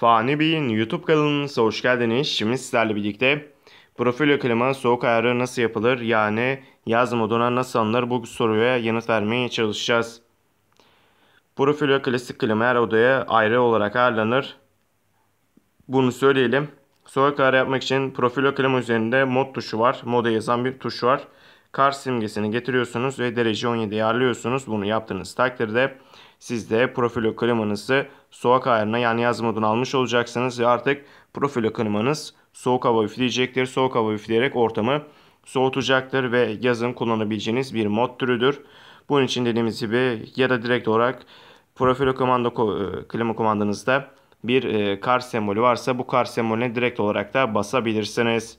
Fani Bey'in YouTube kanalınıza hoş geldiniz. Şimdi sizlerle birlikte profilo akılımı soğuk ayarı nasıl yapılır yani yaz moduna nasıl alınır bu soruya yanıt vermeye çalışacağız. Profilo klasik klima her odaya ayrı olarak ayarlanır. Bunu söyleyelim. Soğuk ayarı yapmak için profilo klima üzerinde mod tuşu var. Moda yazan bir tuş var kar simgesini getiriyorsunuz ve derece 17'ye ayarlıyorsunuz. Bunu yaptığınız takdirde siz de profilo klimanızı soğuk ayarına yani yaz moduna almış olacaksınız ve artık profilo klimanız soğuk hava üfleyecektir. Soğuk hava üfleyerek ortamı soğutacaktır ve yazın kullanabileceğiniz bir mod türüdür. Bunun için dediğimiz gibi ya da direkt olarak profilo komando, e, klima komandanızda bir e, kar sembolü varsa bu kar sembolüne direkt olarak da basabilirsiniz.